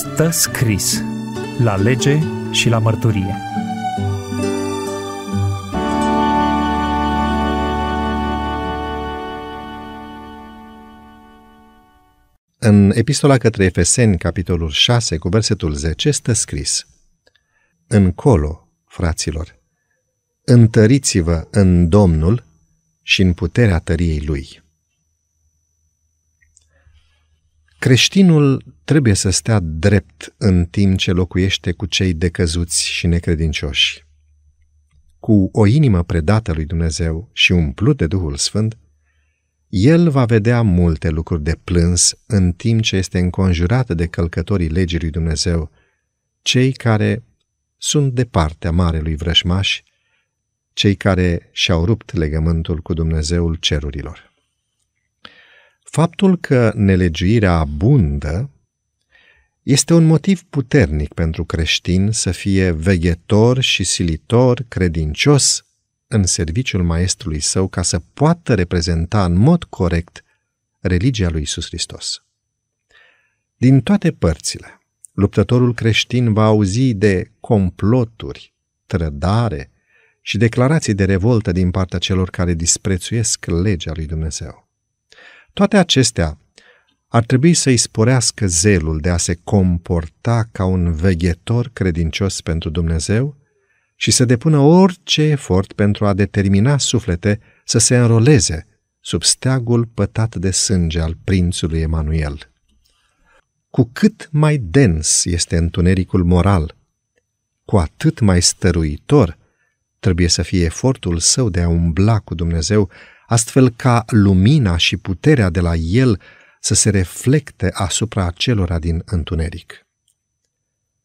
stă scris la lege și la mărturie. În epistola către Efeseni, capitolul 6, cu versetul 10, stă scris Încolo, fraților, întăriți-vă în Domnul și în puterea tăriei Lui. Creștinul trebuie să stea drept în timp ce locuiește cu cei decăzuți și necredincioși. Cu o inimă predată lui Dumnezeu și umplut de Duhul Sfânt, el va vedea multe lucruri de plâns în timp ce este înconjurat de călcătorii legii lui Dumnezeu, cei care sunt de partea marelui vrășmaș, cei care și-au rupt legământul cu Dumnezeul cerurilor. Faptul că nelegiuirea abundă este un motiv puternic pentru creștin să fie veghetor și silitor, credincios în serviciul maestrului său ca să poată reprezenta în mod corect religia lui Isus Hristos. Din toate părțile, luptătorul creștin va auzi de comploturi, trădare și declarații de revoltă din partea celor care disprețuiesc legea lui Dumnezeu. Toate acestea ar trebui să-i sporească zelul de a se comporta ca un veghetor credincios pentru Dumnezeu și să depună orice efort pentru a determina suflete să se înroleze sub steagul pătat de sânge al prințului Emanuel. Cu cât mai dens este întunericul moral, cu atât mai stăruitor trebuie să fie efortul său de a umbla cu Dumnezeu astfel ca lumina și puterea de la el să se reflecte asupra acelora din întuneric.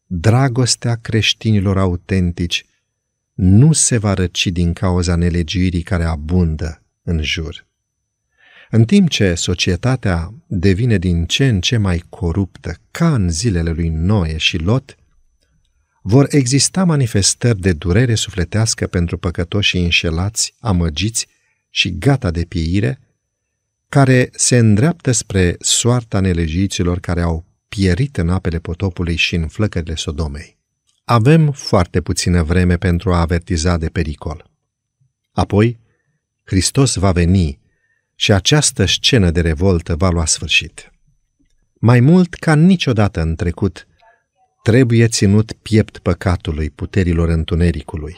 Dragostea creștinilor autentici nu se va răci din cauza nelegiuirii care abundă în jur. În timp ce societatea devine din ce în ce mai coruptă, ca în zilele lui Noe și Lot, vor exista manifestări de durere sufletească pentru păcătoși înșelați, amăgiți și gata de pieire, care se îndreaptă spre soarta nelegiților care au pierit în apele potopului și în flăcările Sodomei. Avem foarte puțină vreme pentru a avertiza de pericol. Apoi, Hristos va veni și această scenă de revoltă va lua sfârșit. Mai mult ca niciodată în trecut, trebuie ținut piept păcatului puterilor întunericului.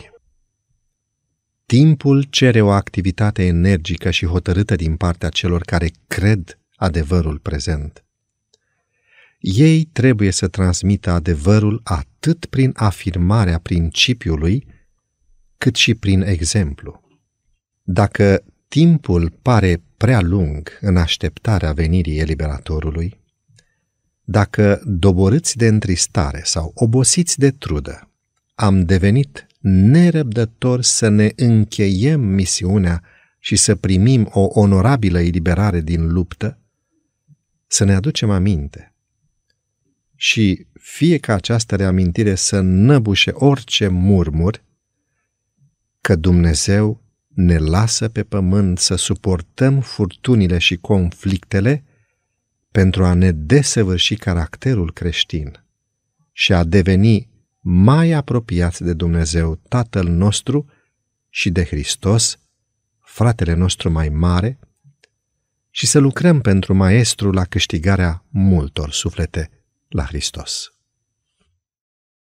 Timpul cere o activitate energică și hotărâtă din partea celor care cred adevărul prezent. Ei trebuie să transmită adevărul atât prin afirmarea principiului, cât și prin exemplu. Dacă timpul pare prea lung în așteptarea venirii eliberatorului, dacă doborâți de întristare sau obosiți de trudă, am devenit nerăbdător să ne încheiem misiunea și să primim o onorabilă eliberare din luptă, să ne aducem aminte. Și fie ca această reamintire să năbușe orice murmur, că Dumnezeu ne lasă pe pământ să suportăm furtunile și conflictele pentru a ne desăvârși caracterul creștin și a deveni mai apropiați de Dumnezeu Tatăl nostru și de Hristos, fratele nostru mai mare, și să lucrăm pentru Maestru la câștigarea multor suflete la Hristos.